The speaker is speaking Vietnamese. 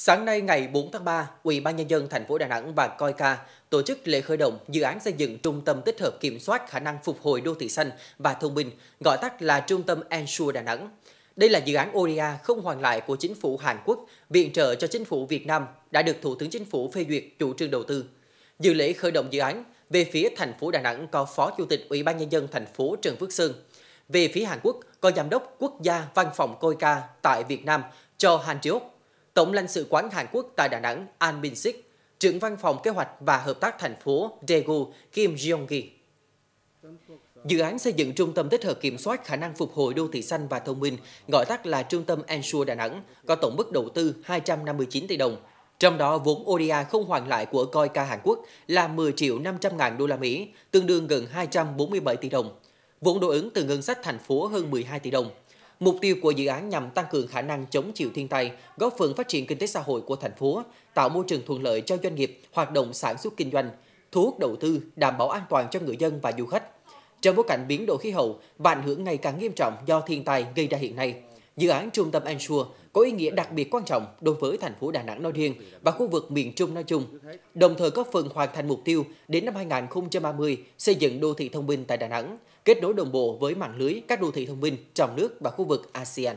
Sáng nay ngày 4 tháng 3, Ủy ban nhân dân thành phố Đà Nẵng và Coica tổ chức lễ khởi động dự án xây dựng trung tâm tích hợp kiểm soát khả năng phục hồi đô thị xanh và thông minh, gọi tắt là trung tâm Ensure Đà Nẵng. Đây là dự án ODA không hoàn lại của chính phủ Hàn Quốc viện trợ cho chính phủ Việt Nam đã được Thủ tướng Chính phủ phê duyệt chủ trương đầu tư. Dự lễ khởi động dự án, về phía thành phố Đà Nẵng có Phó Chủ tịch Ủy ban nhân dân thành phố Trần Phước Sơn. Về phía Hàn Quốc có Giám đốc Quốc gia Văn phòng Coica tại Việt Nam cho Han Triok Tổng lãnh sự quán Hàn Quốc tại Đà Nẵng An Bin Sik, trưởng văn phòng kế hoạch và hợp tác thành phố Daegu Kim Jong-gi. Dự án xây dựng trung tâm tích hợp kiểm soát khả năng phục hồi đô thị xanh và thông minh, gọi tắt là trung tâm Ensure Đà Nẵng, có tổng mức đầu tư 259 tỷ đồng. Trong đó, vốn ODA không hoàn lại của Coica Hàn Quốc là 10 triệu 500 ngàn đô la Mỹ, tương đương gần 247 tỷ đồng. Vốn đối ứng từ ngân sách thành phố hơn 12 tỷ đồng. Mục tiêu của dự án nhằm tăng cường khả năng chống chịu thiên tai, góp phần phát triển kinh tế xã hội của thành phố, tạo môi trường thuận lợi cho doanh nghiệp hoạt động sản xuất kinh doanh, thu hút đầu tư, đảm bảo an toàn cho người dân và du khách. Trong bối cảnh biến đổi khí hậu và ảnh hưởng ngày càng nghiêm trọng do thiên tai gây ra hiện nay, Dự án trung tâm Ensure có ý nghĩa đặc biệt quan trọng đối với thành phố Đà Nẵng nói riêng và khu vực miền Trung nói chung, đồng thời góp phần hoàn thành mục tiêu đến năm 2030 xây dựng đô thị thông minh tại Đà Nẵng, kết nối đồng bộ với mạng lưới các đô thị thông minh trong nước và khu vực ASEAN.